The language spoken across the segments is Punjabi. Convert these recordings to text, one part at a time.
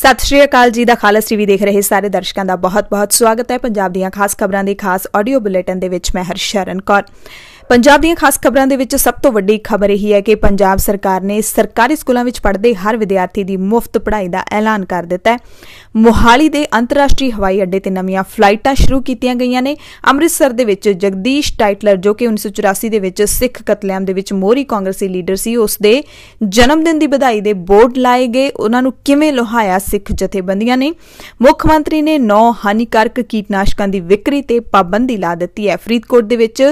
ਸਤਿ ਸ਼੍ਰੀ ਅਕਾਲ ਜੀ ਦਾ ਖਾਲਸ ਟੀਵੀ ਦੇਖ ਰਹੇ ਸਾਰੇ ਦਰਸ਼ਕਾਂ ਦਾ ਬਹੁਤ-ਬਹੁਤ ਸਵਾਗਤ ਹੈ ਪੰਜਾਬ ਦੀਆਂ ਖਾਸ ਖਬਰਾਂ ਦੇ ਖਾਸ ਆਡੀਓ ਬੁਲੇਟਿਨ ਦੇ ਵਿੱਚ ਮੈਂ ਹਰਸ਼ਰਨ ਕੌਰ ਪੰਜਾਬ ਦੀਆਂ ਖਾਸ ਖਬਰਾਂ ਦੇ ਵਿੱਚ ਸਭ ਤੋਂ ਵੱਡੀ ਖਬਰ ਇਹ ਹੈ ਕਿ ਪੰਜਾਬ ਸਰਕਾਰ ਨੇ ਸਰਕਾਰੀ ਸਕੂਲਾਂ ਵਿੱਚ ਪੜ੍ਹਦੇ ਹਰ ਵਿਦਿਆਰਥੀ ਦੀ ਮੁਫਤ ਪੜ੍ਹਾਈ ਦਾ ਐਲਾਨ ਕਰ ਦਿੱਤਾ ਹੈ ਮੋਹਾਲੀ ਦੇ ਅੰਤਰਰਾਸ਼ਟਰੀ ਹਵਾਈ ਅੱਡੇ ਤੇ ਨਵੀਆਂ ਫਲਾਈਟਾਂ ਸ਼ੁਰੂ ਕੀਤੀਆਂ ਗਈਆਂ ਨੇ ਅੰਮ੍ਰਿਤਸਰ ਦੇ ਵਿੱਚ ਜਗਦੀਸ਼ ਟਾਈਟਲਰ ਜੋ ਕਿ 1984 ਦੇ ਵਿੱਚ ਸਿੱਖ ਕਤਲੇਆਮ ਦੇ ਵਿੱਚ ਮੋਰੀ ਕਾਂਗਰਸੀ ਲੀਡਰ ਸੀ ਉਸ ਦੇ ਜਨਮ ਦਿਨ ਦੀ ਵਧਾਈ ਦੇ ਬੋਰਡ ਲਾਏ ਗਏ ਉਹਨਾਂ ਨੂੰ ਕਿਵੇਂ ਲੋਹਾਇਆ ਸਿੱਖ ਜਥੇਬੰਦੀਆਂ ਨੇ ਮੁੱਖ ਮੰਤਰੀ ਨੇ ਨੌ ਹਾਨੀਕਾਰਕ ਕੀਟਨਾਸ਼ਕਾਂ ਦੀ ਵਿਕਰੀ ਤੇ ਪਾਬੰਦੀ ਲਾ ਦਿੱਤੀ ਹੈ ਫਰੀਦਕੋਟ ਦੇ ਵਿੱਚ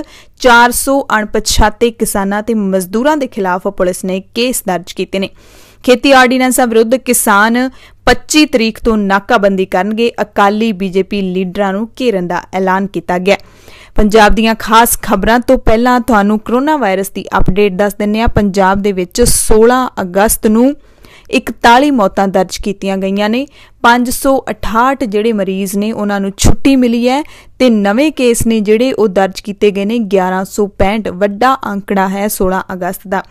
400 ਅਣਪਛਾਤੇ ਕਿਸਾਨਾਂ ਤੇ ਮਜ਼ਦੂਰਾਂ ਦੇ ਖਿਲਾਫ ਪੁਲਿਸ ਨੇ ਕੇਸ ਦਰਜ ਕੀਤੇ ਨੇ ਖੇਤੀ ਆਰਡੀਨੈਂਸਾਂ ਵਿਰੁੱਧ ਕਿਸਾਨ 25 ਤਰੀਕ ਤੋਂ ਨਾਕਾਬੰਦੀ ਕਰਨਗੇ ਅਕਾਲੀ ਬੀਜੇਪੀ ਲੀਡਰਾਂ ਨੂੰ ਘੇਰਨ ਦਾ ਐਲਾਨ ਕੀਤਾ ਗਿਆ ਪੰਜਾਬ ਦੀਆਂ ਖਾਸ ਖਬਰਾਂ ਤੋਂ ਪਹਿਲਾਂ ਤੁਹਾਨੂੰ ਕਰੋਨਾ ਵਾਇਰਸ ਦੀ ਅਪਡੇਟ ਦੱਸ ਦਿੰਨੇ ਆ ਪੰਜਾਬ ਦੇ ਵਿੱਚ 16 ਅਗਸਤ ਨੂੰ 41 ਮੌਤਾਂ ਦਰਜ ਕੀਤੀਆਂ ਗਈਆਂ ਨੇ 568 ਜਿਹੜੇ ਮਰੀਜ਼ ਨੇ ਉਹਨਾਂ ਨੂੰ ਛੁੱਟੀ ਮਿਲੀ ਹੈ ਤੇ ਨਵੇਂ ਕੇਸ ਨੇ ਜਿਹੜੇ ਉਹ ਦਰਜ ਕੀਤੇ ਗਏ ਨੇ 1165 ਵੱਡਾ ਅੰਕੜਾ ਹੈ 16 ਅਗਸਤ ਦਾ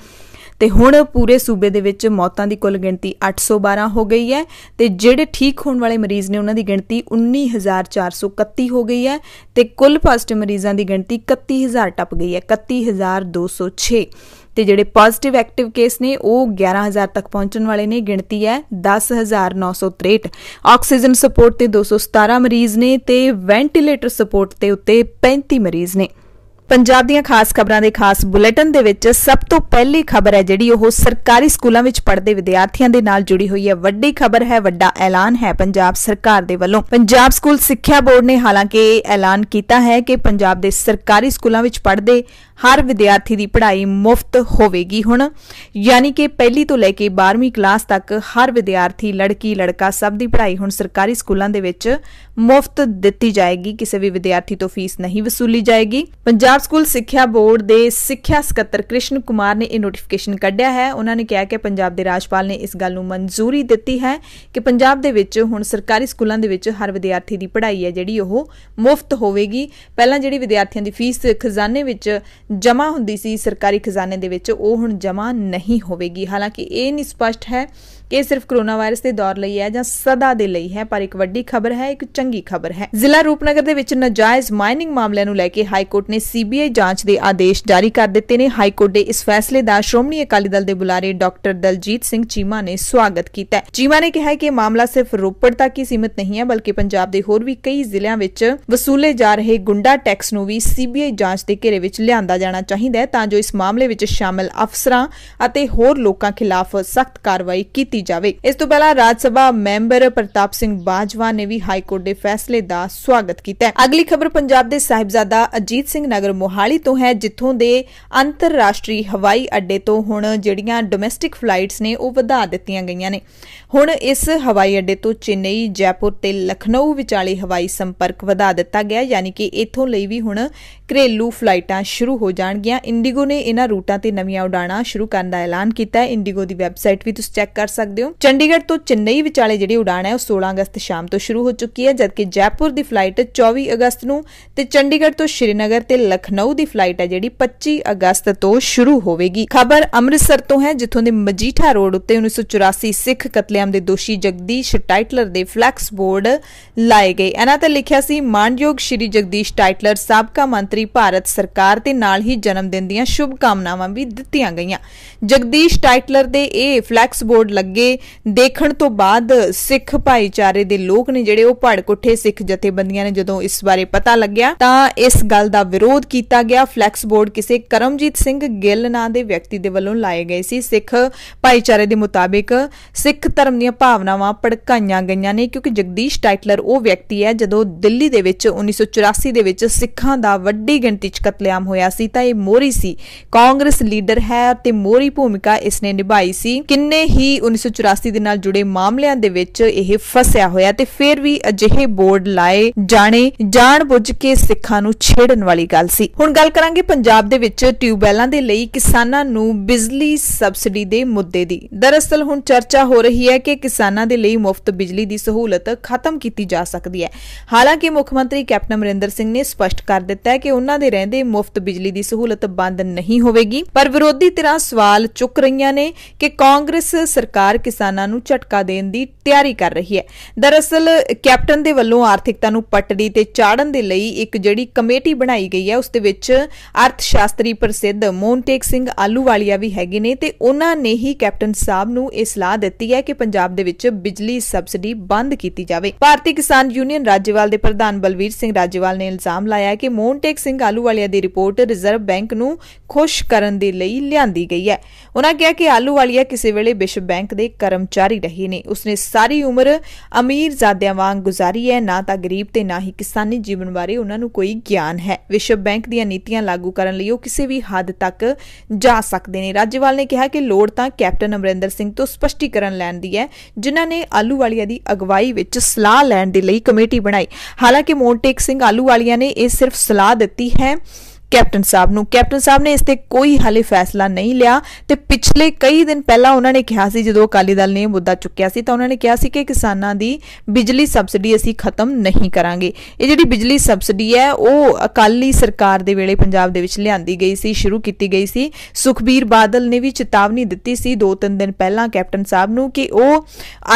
ਤੇ ਹੁਣ ਪੂਰੇ ਸੂਬੇ ਦੇ ਵਿੱਚ ਮੌਤਾਂ ਦੀ ਕੁੱਲ ਗਿਣਤੀ 812 ਹੋ ਗਈ ਹੈ ਤੇ ਜਿਹੜੇ ਠੀਕ ਹੋਣ ਵਾਲੇ ਮਰੀਜ਼ ਨੇ ਉਹਨਾਂ ਦੀ ਗਿਣਤੀ 19431 ਹੋ ਗਈ ਹੈ ਤੇ ਕੁੱਲ ਪੋਜ਼ਿਟਿਵ ਮਰੀਜ਼ਾਂ ਦੀ ਗਿਣਤੀ 31000 ਟੱਪ ਗਈ ਹੈ 31206 ਤੇ ਜਿਹੜੇ ਪੋਜ਼ਿਟਿਵ ਐਕਟਿਵ ਕੇਸ ਨੇ ਉਹ 11000 ਤੱਕ ਪਹੁੰਚਣ ਵਾਲੇ ਨੇ ਗਿਣਤੀ ਹੈ 10963 ਆਕਸੀਜਨ ਸਪੋਰਟ ਤੇ 217 ਮਰੀਜ਼ ਨੇ ਤੇ ਵੈਂਟੀਲੇਟਰ ਸਪੋਰਟ ਤੇ ਉੱਤੇ 35 ਮਰੀਜ਼ ਨੇ ਪੰਜਾਬ ਦੀਆਂ ਖਾਸ ਖਬਰਾਂ ਦੇ ਖਾਸ ਬੁਲੇਟਿਨ ਦੇ ਵਿੱਚ ਸਭ ਤੋਂ ਪਹਿਲੀ ਖਬਰ ਹੈ ਜਿਹੜੀ ਉਹ ਸਰਕਾਰੀ ਸਕੂਲਾਂ ਵਿੱਚ ਪੜ੍ਹਦੇ ਵਿਦਿਆਰਥੀਆਂ ਦੇ ਨਾਲ ਜੁੜੀ ਹੋਈ ਹੈ ਵੱਡੀ ਖਬਰ ਹੈ ਵੱਡਾ ਐਲਾਨ ਹੈ ਪੰਜਾਬ ਸਰਕਾਰ ਦੇ ਵੱਲੋਂ ਪੰਜਾਬ ਸਕੂਲ ਸਿੱਖਿਆ ਬੋਰਡ ਨੇ ਹਾਲਾਂਕਿ ਐਲਾਨ ਕੀਤਾ ਹੈ ਕਿ ਪੰਜਾਬ ਦੇ ਸਰਕਾਰੀ ਸਕੂਲਾਂ ਵਿੱਚ ਪੜ੍ਹਦੇ ਹਰ ਵਿਦਿਆਰਥੀ ਦੀ ਪੜ੍ਹਾਈ ਮੁਫਤ ਹੋਵੇਗੀ ਹੁਣ ਯਾਨੀ ਕਿ ਪਹਿਲੀ ਤੋਂ ਲੈ ਕੇ 12ਵੀਂ ਕਲਾਸ ਤੱਕ ਹਰ ਵਿਦਿਆਰਥੀ ਲੜਕੀ ਲੜਕਾ ਸਭ ਦੀ ਪੜ੍ਹਾਈ ਹੁਣ ਸਰਕਾਰੀ ਸਕੂਲਾਂ ਦੇ ਵਿੱਚ ਮੁਫਤ ਦਿੱਤੀ ਜਾਏਗੀ ਕਿਸੇ ਵੀ ਵਿਦਿਆਰਥੀ ਤੋਂ ਫੀਸ ਨਹੀਂ ਵਸੂਲੀ ਜਾਏਗੀ ਪੰਜਾਬ ਸਕੂਲ ਸਿੱਖਿਆ ਬੋਰਡ ਦੇ ਸਿੱਖਿਆ ਸਕੱਤਰ ਕ੍ਰਿਸ਼ਨ ਕੁਮਾਰ ਨੇ ਇਹ ਨੋਟੀਫਿਕੇਸ਼ਨ ਕੱਢਿਆ ਹੈ ਉਹਨਾਂ ਨੇ ਕਿਹਾ ਕਿ ਪੰਜਾਬ ਦੇ ਰਾਜਪਾਲ ਨੇ ਇਸ ਗੱਲ ਨੂੰ ਮਨਜ਼ੂਰੀ ਦਿੱਤੀ ਹੈ ਕਿ ਪੰਜਾਬ ਦੇ ਵਿੱਚ ਹੁਣ ਸਰਕਾਰੀ ਸਕੂਲਾਂ ਦੇ ਵਿੱਚ ਹਰ ਵਿਦਿਆਰਥੀ ਦੀ ਪੜ੍ਹਾਈ ਹੈ ਜਿਹੜੀ ਉਹ ਮੁਫਤ ਹੋਵੇਗੀ ਪਹਿਲਾਂ ਜਿਹੜੀ ਵਿਦਿਆਰਥੀਆਂ ਦੀ ਫੀਸ ਖਜ਼ਾਨੇ ਵਿੱਚ ਜਮ੍ਹਾਂ ਹੁੰਦੀ ਸੀ ਸਰਕਾਰੀ ਖਜ਼ਾਨੇ ਦੇ ਵਿੱਚ ਉਹ ਹੁਣ ਜਮ੍ਹਾਂ ਨਹੀਂ ਹੋਵੇਗੀ ਹਾਲਾਂਕਿ ਇਹ ਨਹੀਂ ਸਪਸ਼ਟ ਹੈ ਕਿ ਇਹ ਸਿਰਫ ਕਰੋਨਾ ਵਾਇਰਸ ਦੇ ਦੌਰ ਲਈ ਹੈ ਜਾਂ ਸਦਾ ਦੇ ਲਈ ਹੈ ਪਰ ਇੱਕ ਵੱਡੀ ਖਬਰ ਹੈ ਇੱਕ ਚੰਗੀ ਖਬਰ ਹੈ ਜ਼ਿਲ੍ਹਾ ਰੂਪਨਗਰ ਦੇ ਵਿੱਚ ਨਜਾਇਜ਼ ਮਾਈਨਿੰਗ ਮਾਮਲਿਆਂ ਨੂੰ ਲੈ ਕੇ ਹਾਈ ਕੋਰਟ ਨੇ ਸੀਬੀਆਈ ਜਾਂਚ ਦੇ ਆਦੇਸ਼ ਜਾਰੀ ਕਰ ਦਿੱਤੇ ਨੇ ਹਾਈ ਕੋਰਟ ਦੇ ਇਸ ਫੈਸਲੇ ਦਾ ਸ਼੍ਰੋਮਣੀ ਅਕਾਲੀ ਦਲ ਦੇ ਬੁਲਾਰੇ ਡਾਕਟਰ ਦਲਜੀਤ ਸਿੰਘ ਚੀਮਾ ਨੇ ਸਵਾਗਤ ਕੀਤਾ ਚੀਮਾ ਨੇ ਕਿਹਾ ਕਿ ਮਾਮਲਾ ਸਿਰਫ ਰੋਪੜ ਤੱਕ ਹੀ ਸੀਮਿਤ ਨਹੀਂ ਹੈ ਬਲਕਿ ਪੰਜਾਬ ਦੇ ਹੋਰ ਵੀ ਕਈ ਜ਼ਿਲ੍ਹਿਆਂ ਵਿੱਚ ਵਸੂਲੇ ਜਾ ਰਹੇ ਗੁੰਡਾ ਟੈਕਸ ਨੂੰ ਵੀ ਸੀਬੀਆਈ ਜਾਂਚ ਦੇ ਘੇਰੇ ਵਿੱਚ ਲਿਆਂਦਾ ਕੀਤਾ ਜਾਣਾ ਚਾਹੀਦਾ ਹੈ ਤਾਂ ਜੋ ਇਸ ਮਾਮਲੇ ਵਿੱਚ ਸ਼ਾਮਲ ਅਫਸਰਾਂ ਅਤੇ ਹੋਰ ਲੋਕਾਂ ਖਿਲਾਫ ਸਖਤ ਕਾਰਵਾਈ ਕੀਤੀ ਜਾਵੇ ਇਸ ਤੋਂ ਪਹਿਲਾਂ ਰਾਜ ਸਭਾ ਮੈਂਬਰ ਪ੍ਰਤਾਪ ਸਿੰਘ ਬਾਜਵਾ ਨੇ ਵੀ ਹਾਈ ਕੋਰਟ ਦੇ ਫੈਸਲੇ ਦਾ ਸਵਾਗਤ ਕੀਤਾ ਅਗਲੀ ਖਬਰ ਪੰਜਾਬ ਦੇ ਸਾਹਿਬਜ਼ਾਦਾ ਅਜੀਤ ਸਿੰਘ ਨਗਰ ਮੋਹਾਲੀ ਤੋਂ ਹੈ ਜਿੱਥੋਂ ਦੇ ਅੰਤਰਰਾਸ਼ਟਰੀ ਹਵਾਈ ਅੱਡੇ ਤੋਂ ਹੁਣ ਜਿਹੜੀਆਂ ਡੋਮੈਸਟਿਕ ਫਲਾਈਟਸ ਨੇ ਉਹ ਵਧਾ ਦਿੱਤੀਆਂ ਗਈਆਂ ਨੇ ਹੁਣ ਇਸ ਹਵਾਈ ਅੱਡੇ ਤੋਂ ਚੇਨਈ ਜੈਪੁਰ ਤੇ ਲਖਨਊ ਵਿਚਾਲੇ ਹਵਾਈ ਸੰਪਰਕ ਵਧਾ ਦਿੱਤਾ ਗਿਆ ਯਾਨੀ ਕਿ ਇਥੋਂ ਲਈ ਵੀ ਹੁਣ ਘਰੇਲੂ ਫਲਾਈਟਾਂ ਸ਼ੁਰੂ ਹੋ ਜਾਣਗੀਆਂ ਇੰਡੀਗੋ ਨੇ ਇਹਨਾਂ ਰੂਟਾਂ ਤੇ ਨਵੀਆਂ ਉਡਾਣਾਂ ਸ਼ੁਰੂ ਕਰਨ ਦਾ ਐਲਾਨ ਕੀਤਾ ਹੈ ਇੰਡੀਗੋ ਦੀ ਵੈਬਸਾਈਟ ਵੀ ਤੁਸੀਂ ਚੈੱਕ ਕਰ ਸਕਦੇ ਹੋ ਚੰਡੀਗੜ੍ਹ ਤੋਂ ਚੇਨਈ ਵਿਚਾਲੇ ਜਿਹੜੀ ਉਡਾਣ ਹੈ ਉਹ 16 ਅਗਸਤ ਸ਼ਾਮ ਤੋਂ ਸ਼ੁਰੂ ਹੋ ਚੁੱਕੀ ਹੈ ਜਦਕਿ ਜੈਪੁਰ ਦੀ ਫਲਾਈਟ 24 ਅਗਸਤ ਨੂੰ ਤੇ ਚੰਡੀਗੜ੍ਹ ਤੋਂ ਸ਼੍ਰੀਨਗਰ ਤੇ ਲਖਨਊ ਦੀ ਫਲਾਈਟ ਹੈ ਜਿਹੜੀ 25 ਅਗਸਤ ਤੋਂ ਸ਼ੁਰੂ ਹੋਵੇਗੀ ਖਬਰ ਅੰਮ੍ਰਿਤਸਰ ਤੋਂ ਹੈ ਜਿੱਥੋਂ ਦੇ ਮਜੀਠਾ ਰੋਡ ਉੱਤੇ 1984 ਸਿੱਖ ਕਤਲੇਆਮ ਦੇ ਦੋਸ਼ੀ ਜਗਦੀਸ਼ ਟਾਈਟਲਰ ਦੇ ਫਲੈਕਸ ਬੋਰਡ ਲਾਏ ਗਏ ਇਹਨਾਂ ਤੇ ਲਿਖਿਆ ਸੀ ਮਾਨਯੋਗ ਸ਼੍ਰੀ ਜਗਦੀਸ਼ ਟਾਈਟਲਰ ਸਾਬਕਾ ਮੰਤਰੀ ਮੰਤਰੀ ਭਾਰਤ ਸਰਕਾਰ ਤੇ ਨਾਲ ਹੀ ਜਨਮ ਦਿਨ ਦੀਆਂ ਸ਼ੁਭ ਕਾਮਨਾਵਾਂ ਵੀ ਦਿੱਤੀਆਂ ਗਈਆਂ ਜਗਦੀਸ਼ ਟਾਈਟਲਰ ਦੇ ਇਹ ਫਲੈਕਸ ਬੋਰਡ ਲੱਗੇ ਦੇਖਣ ਤੋਂ ਬਾਅਦ ਸਿੱਖ ਭਾਈਚਾਰੇ ਦੇ ਲੋਕ ਨੇ ਜਿਹੜੇ ਉਹ ਭੜਕ ਉੱਠੇ ਸਿੱਖ ਜਥੇਬੰਦੀਆਂ ਨੇ ਜਦੋਂ ਇਸ ਬਾਰੇ ਪਤਾ ਲੱਗਿਆ ਤਾਂ ਇਸ ਗੱਲ ਦਾ ਵਿਰੋਧ ਕੀਤਾ ਗਿਆ ਫਲੈਕਸ ਬੋਰਡ ਕਿਸੇ ਕਰਮਜੀਤ ਸਿੰਘ ਗਿੱਲ ਨਾਂ ਦੇ ਵਿਅਕਤੀ ਦੇ ਵੱਲੋਂ ਲਾਏ ਗਏ ਸੀ ਸਿੱਖ ਭਾਈਚਾਰੇ ਦੇ ਮੁਤਾਬਿਕ ਸਿੱਖ ਧਰਮ ਦੀਆਂ ਭਾਵਨਾਵਾਂ ਭੜਕਾਈਆਂ ਗਈਆਂ ਨੇ ਕਿਉਂਕਿ ਜਗਦੀਸ਼ ਟਾਈਟਲਰ ਉਹ ਵਿਅਕਤੀ ਹੈ ਜਦੋਂ ਦਿੱਲੀ ਦੇ ਵਿੱਚ 1984 ਦੇ ਵਿੱਚ ਸਿੱਖਾਂ ਦਾ ਵੱਡਾ ਵੱਡੀ ਗਿਣਤੀ 'ਚ ਕਤਲੇਆਮ ਹੋਇਆ ਸੀ ਤਾਂ ਇਹ ਮੋਰੀ ਸੀ ਕਾਂਗਰਸ ਲੀਡਰ ਹੈ ਤੇ ਮੋਰੀ ਭੂਮਿਕਾ ਇਸਨੇ ਨਿਭਾਈ ਸੀ ਕਿੰਨੇ ਹੀ 1984 ਦੇ ਨਾਲ ਜੁੜੇ ਮਾਮਲਿਆਂ ਦੇ ਵਿੱਚ ਇਹ ਫਸਿਆ ਹੋਇਆ ਤੇ ਫਿਰ ਵੀ ਅਜਿਹੇ ਬੋਰਡ ਲਾਏ ਜਾਣੇ ਜਾਣਬੁੱਝ ਕੇ ਸਿੱਖਾਂ ਨੂੰ ਛੇੜਨ ਵਾਲੀ ਗੱਲ ਸੀ ਹੁਣ ਗੱਲ ਕਰਾਂਗੇ ਪੰਜਾਬ ਦੇ ਵਿੱਚ ਟਿਊਬਵੈਲਾਂ ਦੇ ਲਈ ਕਿਸਾਨਾਂ ਨੂੰ ਬਿਜਲੀ ਸਬਸਿਡੀ ਦੇ ਮੁੱਦੇ ਦੀ ਦਰਅਸਲ ਹੁਣ ਚਰਚਾ ਹੋ ਰਹੀ ਹੈ ਕਿ ਕਿਸਾਨਾਂ ਦੇ ਲਈ ਮੁਫਤ ਬਿਜਲੀ ਦੀ ਸਹੂਲਤ ਖਤਮ ਕੀਤੀ ਜਾ ਸਕਦੀ ਹੈ ਹਾਲਾਂਕਿ ਮੁੱਖ ਮੰਤਰੀ ਕੈਪਟਨ ਅਮਰਿੰਦਰ ਸਿੰਘ ਨੇ ਸਪਸ਼ਟ ਕਰ ਦਿੱਤਾ ਹੈ ਕਿ ਉਹਨਾਂ ਦੇ ਰਹਿੰਦੇ ਮੁਫਤ ਬਿਜਲੀ ਦੀ ਸਹੂਲਤ ਬੰਦ ਨਹੀਂ ਹੋਵੇਗੀ ਪਰ ਵਿਰੋਧੀ ਧਿਰਾਂ ਸਵਾਲ ਚੁੱਕ ਰਹੀਆਂ ਨੇ ਕਿ ਕਾਂਗਰਸ ਸਰਕਾਰ ਕਿਸਾਨਾਂ ਨੂੰ ਝਟਕਾ ਦੇਣ ਦੀ ਤਿਆਰੀ ਕਰ ਰਹੀ ਹੈ ਦਰਅਸਲ ਕੈਪਟਨ ਦੇ ਵੱਲੋਂ ਆਰਥਿਕਤਾ ਨੂੰ ਪਟੜੀ ਤੇ ਚਾੜਨ ਦੇ ਲਈ ਇੱਕ ਜਿਹੜੀ ਕਮੇਟੀ ਬਣਾਈ ਗਈ ਹੈ ਉਸ ਦੇ ਵਿੱਚ ਅਰਥ ਸ਼ਾਸਤਰੀ ਪ੍ਰਸਿੱਧ ਮੋਨਟੇਕ ਸਿੰਘ ਆਲੂਵਾਲੀਆ ਵੀ ਹੈਗੇ ਨੇ ਤੇ ਉਹਨਾਂ ਨੇ ਹੀ ਕੈਪਟਨ ਸਾਹਿਬ ਨੂੰ ਇਹ ਸਲਾਹ ਦਿੱਤੀ ਹੈ ਕਿ ਪੰਜਾਬ ਦੇ ਵਿੱਚ ਬਿਜਲੀ ਸਬਸਿਡੀ ਬੰਦ ਕੀਤੀ ਜਾਵੇ ਭਾਰਤੀ ਕਿਸਾਨ ਯੂਨੀਅਨ ਰਾਜੇਵਾਲ ਦੇ ਪ੍ਰਧਾਨ ਬਲਵੀਰ ਸਿੰਘ ਰਾਜੇਵਾਲ ਨੇ ਇਲਜ਼ਾਮ ਲਾਇਆ ਹੈ ਕਿ ਮੋਨਟੇਕ ਸਿੰਘ ਆਲੂਵਾਲੀਆ ਦੀ ਰਿਪੋਰਟ ਰਿਜ਼ਰਵ ਬੈਂਕ ਨੂੰ ਖੁਸ਼ ਕਰਨ ਦੇ ਲਈ ਲਿਆਂਦੀ ਗਈ ਹੈ ਉਹਨਾਂ ਕਿਹਾ ਕਿ ਆਲੂਵਾਲੀਆ ਕਿਸੇ ਵੇਲੇ ਵਿਸ਼ਵ ਬੈਂਕ ਦੇ ਕਰਮਚਾਰੀ ਰਹੇ ਨੇ ਉਸਨੇ ਸਾਰੀ ਉਮਰ ਅਮੀਰ ਜ਼ਾਦਿਆਂ ਵਾਂਗ ਗੁਜ਼ਾਰੀ ਹੈ ਨਾ ਤਾਂ ਗਰੀਬ ਤੇ ਨਾ ਹੀ ਕਿਸਾਨੀ ਜੀਵਨ ਬਾਰੇ ਉਹਨਾਂ ਨੂੰ ਕੋਈ ਗਿਆਨ ਹੈ ਵਿਸ਼ਵ ਬੈਂਕ ਦੀਆਂ ਨੀਤੀਆਂ ਲਾਗੂ ਕਰਨ ਲਈ ਉਹ ਕਿਸੇ ਵੀ ਹੱਦ ਤੱਕ ਜਾ ਸਕਦੇ ਨੇ ਰਾਜਵਾਲ ਨੇ ਕਿਹਾ ਕਿ ਲੋੜ ਤਾਂ ਕੈਪਟਨ ਅਮਰਿੰਦਰ ਸਿੰਘ ਤੋਂ ਸਪਸ਼ਟੀਕਰਨ ਲੈਣ ਦੀ ਹੈ ਜਿਨ੍ਹਾਂ ਨੇ ਆਲੂਵਾਲੀਆ ਦੀ ਅਗਵਾਈ ਵਿੱਚ ਸਲਾਹ ਲੈਣ ਦੇ ਲਈ ਕਮੇਟੀ ਬਣਾਈ ਹਾਲਾਂਕਿ ਮੋਨਟੇਕ ਸਿੰਘ ਆਲੂਵਾਲੀਆ ਨੇ ਇਹ ਸਿਰਫ ਸਲਾਹ ਦਿੱਤੀ ਕਰਤੀ ਹੈ ਕੈਪਟਨ ਸਾਹਿਬ ਨੂੰ ਕੈਪਟਨ ਸਾਹਿਬ ਨੇ ਇਸ ਤੇ ਕੋਈ ਹਾਲੇ ਫੈਸਲਾ ਨਹੀਂ ਲਿਆ ਤੇ ਪਿਛਲੇ ਕਈ ਦਿਨ ਪਹਿਲਾਂ ਉਹਨਾਂ ਨੇ ਕਿਹਾ ਸੀ ਜਦੋਂ ਅਕਾਲੀ ਦਲ ਨੇ ਇਹ ਮੁੱਦਾ ਚੁੱਕਿਆ ਸੀ ਤਾਂ ਉਹਨਾਂ ਨੇ ਕਿਹਾ ਸੀ ਕਿ ਕਿਸਾਨਾਂ ਦੀ ਬਿਜਲੀ ਸਬਸਿਡੀ ਅਸੀਂ ਖਤਮ ਨਹੀਂ ਕਰਾਂਗੇ ਇਹ ਜਿਹੜੀ ਬਿਜਲੀ ਸਬਸਿਡੀ ਹੈ ਉਹ ਅਕਾਲੀ ਸਰਕਾਰ ਦੇ ਵੇਲੇ ਪੰਜਾਬ ਦੇ ਵਿੱਚ ਲਿਆਂਦੀ ਗਈ ਸੀ ਸ਼ੁਰੂ ਕੀਤੀ ਗਈ ਸੀ ਸੁਖਬੀਰ ਬਾਦਲ ਨੇ ਵੀ ਚੇਤਾਵਨੀ ਦਿੱਤੀ ਸੀ 2-3 ਦਿਨ ਪਹਿਲਾਂ ਕੈਪਟਨ ਸਾਹਿਬ ਨੂੰ ਕਿ ਉਹ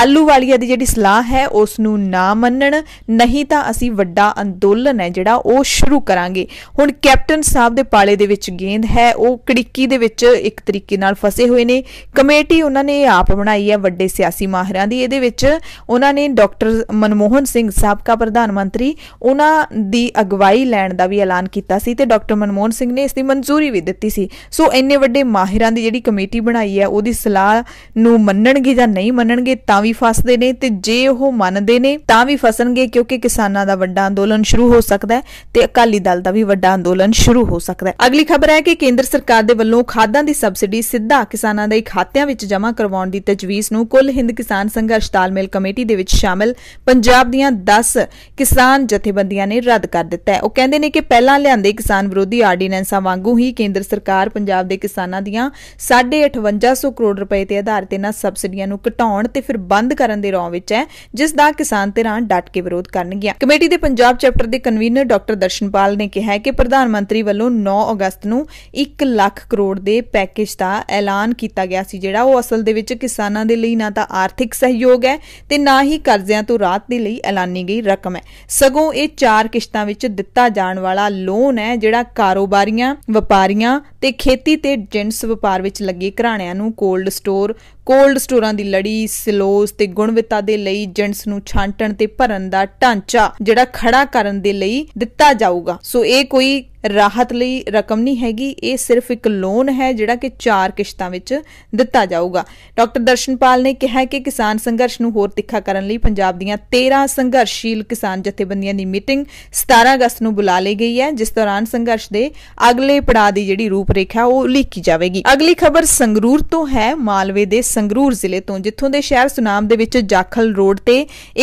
ਆਲੂ ਵਾਲੀਆ ਦੀ ਜਿਹੜੀ ਸਲਾਹ ਹੈ ਉਸ ਨੂੰ ਨਾ ਮੰਨਣ ਨਹੀਂ ਤਾਂ ਅਸੀਂ ਵੱਡਾ ਅੰਦੋਲਨ ਹੈ ਜਿਹੜਾ ਉਹ ਸ਼ੁਰੂ ਕਰਾਂਗੇ ਹੁਣ ਕੈਪਟਨ ਚੇਅਰਮੈਨ ਸਾਹਿਬ ਦੇ ਪਾਲੇ ਦੇ ਵਿੱਚ ਗੇਂਦ ਹੈ ਉਹ ਕੜਿੱਕੀ ਦੇ ਵਿੱਚ ਇੱਕ ਤਰੀਕੇ ਨਾਲ ਫਸੇ ਹੋਏ ਨੇ ਕਮੇਟੀ ਉਹਨਾਂ ਨੇ ਆਪ ਬਣਾਈ ਹੈ ਵੱਡੇ ਸਿਆਸੀ ਮਾਹਿਰਾਂ ਦੀ ਇਹਦੇ ਵਿੱਚ ਉਹਨਾਂ ਨੇ ਡਾਕਟਰ ਮਨਮੋਹਨ ਸਿੰਘ ਸਾਬਕਾ ਪ੍ਰਧਾਨ ਮੰਤਰੀ ਉਹਨਾਂ ਦੀ ਅਗਵਾਈ ਲੈਣ ਦਾ ਵੀ ਐਲਾਨ ਕੀਤਾ ਸੀ ਤੇ ਡਾਕਟਰ ਮਨਮੋਹਨ ਸਿੰਘ ਨੇ ਇਸ ਦੀ ਮਨਜ਼ੂਰੀ ਵੀ ਦਿੱਤੀ ਸੀ ਸੋ ਇੰਨੇ ਵੱਡੇ ਮਾਹਿਰਾਂ ਦੀ ਜਿਹੜੀ ਕਮੇਟੀ ਬਣਾਈ ਹੈ ਉਹਦੀ ਸਲਾਹ ਨੂੰ ਮੰਨਣਗੇ ਜਾਂ ਨਹੀਂ ਮੰਨਣਗੇ ਤਾਂ ਵੀ ਫਸਦੇ ਨੇ ਤੇ ਜੇ ਉਹ ਮੰਨਦੇ ਨੇ ਤਾਂ ਵੀ ਫਸਣਗੇ ਕਿਉਂਕਿ ਕਿਸਾਨਾਂ ਦਾ ਵੱਡਾ ਅੰਦੋਲਨ ਸ਼ੁਰੂ ਹੋ ਸਕਦਾ ਹੈ ਤੇ ਅਕਾਲੀ ਦਲ ਦਾ ਵੀ ਵੱਡਾ ਅੰਦੋਲਨ ਸ਼ੁਰੂ ਹੋ ਸਕਦਾ ਹੈ ਅਗਲੀ ਖਬਰ ਹੈ ਕਿ ਕੇਂਦਰ ਸਰਕਾਰ ਦੇ ਵੱਲੋਂ ਖਾਦਾਂ ਦੀ ਸਬਸਿਡੀ ਸਿੱਧਾ ਕਿਸਾਨਾਂ ਦੇ ਖਾਤਿਆਂ ਵਿੱਚ ਜਮ੍ਹਾਂ ਕਰਵਾਉਣ ਦੀ ਤਜਵੀਜ਼ ਨੂੰ ਕੁੱਲ ਹਿੰਦ ਕਿਸਾਨ ਸੰਘਰਸ਼ ਤਾਲਮੇਲ ਕਮੇਟੀ ਦੇ ਵਿੱਚ ਸ਼ਾਮਲ ਪੰਜਾਬ ਦੀਆਂ 10 ਕਿਸਾਨ ਜਥੇਬੰਦੀਆਂ ਨੇ ਰੱਦ ਕਰ ਦਿੱਤਾ ਹੈ ਉਹ ਕਹਿੰਦੇ ਨੇ ਕਿ ਪਹਿਲਾਂ ਲਿਆਂਦੇ ਕਿਸਾਨ ਵਿਰੋਧੀ ਆਰਡੀਨੈਂਸਾਂ ਵਾਂਗੂ ਹੀ ਕੇਂਦਰ ਸਰਕਾਰ ਪੰਜਾਬ ਦੇ ਕਿਸਾਨਾਂ ਦੀਆਂ 5500 ਕਰੋੜ ਰੁਪਏ ਤੇ ਆਧਾਰਿਤ ਇਹਨਾਂ ਸਬਸਿਡੀਆਂ ਨੂੰ ਘਟਾਉਣ ਤੇ ਫਿਰ ਬੰਦ ਕਰਨ ਦੇ ਰੌਂ ਵਿੱਚ ਹੈ ਜਿਸ ਦਾ ਕਿਸਾਨ ਧਿਰਾਂ ਡਟ ਕੇ ਵਿਰੋਧ ਕਰਨਗੇ ਕਮੇਟੀ ਦੇ ਪੰਜਾਬ ਚੈਪਟਰ ਦੇ ਕਨਵੀਨਰ ਡਾਕਟਰ ਦਰਸ਼ਨਪਾਲ ਨੇ ਕਿਹਾ ਹੈ ਕਿ ਪ੍ਰਧਾਨ ਮੰਤਰੀ ਮੰਤਰੀ ਵੱਲੋਂ 9 ਅਗਸਤ ਨੂੰ 1 ਲੱਖ ਕਰੋੜ ਦੇ ਪੈਕੇਜ ਦਾ ਐਲਾਨ ਕੀਤਾ ਗਿਆ ਸੀ ਜਿਹੜਾ ਉਹ ਅਸਲ ਦੇ ਵਿੱਚ ਕਿਸਾਨਾਂ ਦੇ ਲਈ ਨਾ ਤਾਂ ਆਰਥਿਕ ਸਹਿਯੋਗ ਹੈ ਤੇ ਨਾ ਹੀ ਕਰਜ਼ਿਆਂ ਤੋਂ ਰਾਤ ਦੇ ਲਈ ਐਲਾਨੀ ਗਈ ਰਕਮ ਹੈ ਸਗੋਂ ਇਹ ਚਾਰ ਕਿਸ਼ਤਾਂ ਵਿੱਚ ਦਿੱਤਾ ਜਾਣ ਵਾਲਾ ਲੋਨ ਹੈ ਜਿਹੜਾ ਕਾਰੋਬਾਰੀਆਂ ਵਪਾਰੀਆਂ ਤੇ ਖੇਤੀ ਤੇ ਜਿੰਸ ਵਪਾਰ ਵਿੱਚ ਲੱਗੇ ਘਰਾਣਿਆਂ ਨੂੰ ਕੋਲਡ ਸਟੋਰ ਕੋਲਡ ਸਟੋਰਾਂ ਦੀ ਲੜੀ ਸਲੋਸ ਤੇ ਗੁਣਵਿਤਾ ਦੇ ਲਈ ਏਜੰਟਸ ਨੂੰ ਛਾਂਟਣ ਤੇ ਭਰਨ ਦਾ ਢਾਂਚਾ ਜਿਹੜਾ ਖੜਾ ਕਰਨ ਦੇ ਲਈ ਦਿੱਤਾ ਜਾਊਗਾ ਸੋ ਇਹ ਕੋਈ ਰਾਹਤ ਲਈ ਰਕਮ ਨਹੀਂ ਹੈਗੀ ਇਹ ਸਿਰਫ ਇੱਕ ਲੋਨ ਹੈ ਜਿਹੜਾ ਕਿ ਚਾਰ ਕਿਸ਼ਤਾਂ ਵਿੱਚ ਦਿੱਤਾ ਜਾਊਗਾ ਡਾਕਟਰ ਦਰਸ਼ਨਪਾਲ ਨੇ ਕਿਹਾ ਕਿ ਕਿਸਾਨ ਸੰਘਰਸ਼ ਨੂੰ ਹੋਰ ਤਿੱਖਾ ਕਰਨ ਲਈ ਪੰਜਾਬ ਦੀਆਂ 13 ਸੰਘਰਸ਼ੀਲ ਕਿਸਾਨ ਜਥੇਬੰਦੀਆਂ ਦੀ ਮੀਟਿੰਗ 17 ਅਗਸਤ ਨੂੰ ਬੁਲਾ ਲਈ ਗਈ ਹੈ ਜਿਸ ਦੌਰਾਨ ਸੰਘਰਸ਼ ਦੇ ਅਗਲੇ ਪੜਾਅ ਦੀ ਜਿਹੜੀ ਰੂਪਰੇਖਾ ਉਹ ਲਿਖੀ ਜਾਵੇਗੀ ਅਗਲੀ ਖਬਰ ਸੰਗਰੂਰ ਤੋਂ ਹੈ ਮਾਲਵੇ ਦੇ ਸੰਗਰੂਰ ਜ਼ਿਲ੍ਹੇ ਤੋਂ ਜਿੱਥੋਂ ਦੇ ਸ਼ਹਿਰ ਸੁਨਾਮ ਦੇ ਵਿੱਚ ਜਾਖਲ ਰੋਡ ਤੇ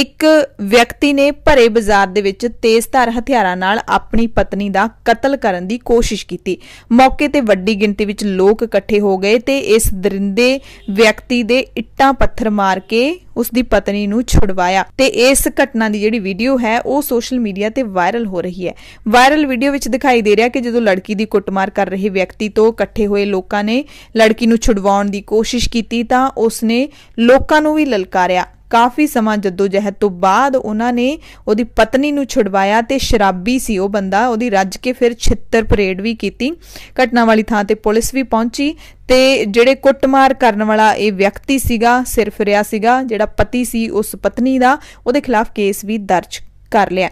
ਇੱਕ ਵਿਅਕਤੀ ਨੇ ਭਰੇ ਬਾਜ਼ਾਰ ਦੇ ਵਿੱਚ ਤੇਜ਼ਧਾਰ ਹਥਿਆਰਾਂ ਨਾਲ ਆਪਣੀ ਪਤਨੀ ਦਾ ਕਤਲ ਕਰਨ ਦੀ ਕੋਸ਼ਿਸ਼ ਕੀਤੀ ਮੌਕੇ ਤੇ ਵੱਡੀ ਗਿਣਤੀ ਵਿੱਚ ਲੋਕ ਇਕੱਠੇ ਹੋ ਗਏ ਤੇ ਇਸ ਦਰਿੰਦੇ ਵਿਅਕਤੀ ਦੇ ਇੱਟਾਂ ਪੱਥਰ ਮਾਰ ਕੇ ਉਸ ਦੀ ਪਤਨੀ ਨੂੰ ਛੁਡਵਾਇਆ ਤੇ ਇਸ ਘਟਨਾ ਦੀ ਜਿਹੜੀ ਵੀਡੀਓ ਹੈ ਉਹ ਸੋਸ਼ਲ ਮੀਡੀਆ ਤੇ ਵਾਇਰਲ ਹੋ ਰਹੀ ਹੈ ਵਾਇਰਲ ਵੀਡੀਓ ਵਿੱਚ ਦਿਖਾਈ ਦੇ ਰਿਹਾ ਕਿ ਜਦੋਂ ਲੜਕੀ ਦੀ ਕੁੱਟਮਾਰ ਕਰ ਰਹੇ ਵਿਅਕਤੀ ਤੋਂ ਇਕੱਠੇ ਹੋਏ ਲੋਕਾਂ ਨੇ ਲੜਕੀ ਨੂੰ ਛੁਡਵਾਉਣ ਦੀ ਕੋਸ਼ਿਸ਼ ਕੀਤੀ ਤਾਂ ਉਸ ਨੇ ਲੋਕਾਂ ਨੂੰ ਵੀ ਲਲਕਾਰਿਆ ਕਾਫੀ ਸਮਾਂ ਜਦੋਂ ਜਹਿਦ ਤੋਂ ਬਾਅਦ ਉਹਨਾਂ ਨੇ ਉਹਦੀ ਪਤਨੀ ਨੂੰ ਛੁਡਵਾਇਆ ਤੇ ਸ਼ਰਾਬੀ ਸੀ ਉਹ ਬੰਦਾ ਉਹਦੀ ਰੱਜ ਕੇ ਫਿਰ ਛਿੱਤਰ ਪਰੇਡ ਵੀ ਕੀਤੀ ਘਟਨਾ ਵਾਲੀ ਥਾਂ ਤੇ ਪੁਲਿਸ ਵੀ ਪਹੁੰਚੀ ਤੇ ਜਿਹੜੇ ਕੁੱਟਮਾਰ ਕਰਨ ਵਾਲਾ ਇਹ ਵਿਅਕਤੀ ਸੀਗਾ ਸਿਰਫ ਰਿਆ ਸੀਗਾ ਜਿਹੜਾ ਪਤੀ ਸੀ ਉਸ ਪਤਨੀ ਦਾ ਉਹਦੇ ਖਿਲਾਫ ਕੇਸ ਵੀ ਦਰਜ ਕਰ ਲਿਆ